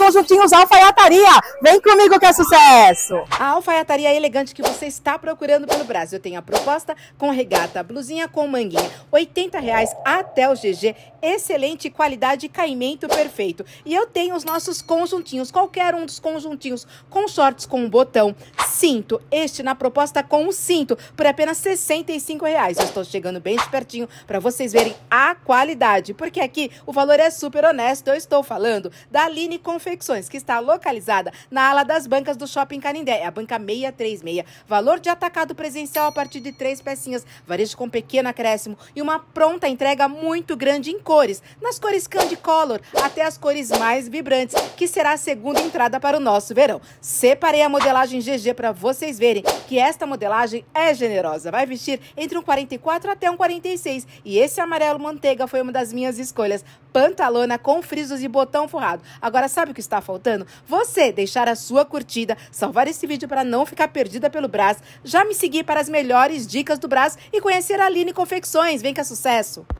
conjuntinhos Alfaiataria. Vem comigo que é sucesso! A alfaiataria é elegante que você está procurando pelo Brasil tem a proposta com regata, blusinha com manguinha. R$ 80,00 até o GG. Excelente qualidade e caimento perfeito. E eu tenho os nossos conjuntinhos, qualquer um dos conjuntinhos, com shorts com botão, cinto. Este na proposta com o cinto, por apenas R$ 65,00. Eu estou chegando bem de pertinho para vocês verem a qualidade, porque aqui o valor é super honesto. Eu estou falando da Aline Conferência confecções, que está localizada na ala das bancas do Shopping Canindé, é a banca 636. Valor de atacado presencial a partir de três pecinhas, varejo com pequeno acréscimo e uma pronta entrega muito grande em cores, nas cores candy color até as cores mais vibrantes, que será a segunda entrada para o nosso verão. Separei a modelagem GG para vocês verem que esta modelagem é generosa, vai vestir entre um 44 até um 46 e esse amarelo manteiga foi uma das minhas escolhas, pantalona com frisos e botão forrado. Agora sabe o que que está faltando? Você deixar a sua curtida, salvar esse vídeo para não ficar perdida pelo Brás, já me seguir para as melhores dicas do Brás e conhecer a Aline Confecções. Vem que é sucesso!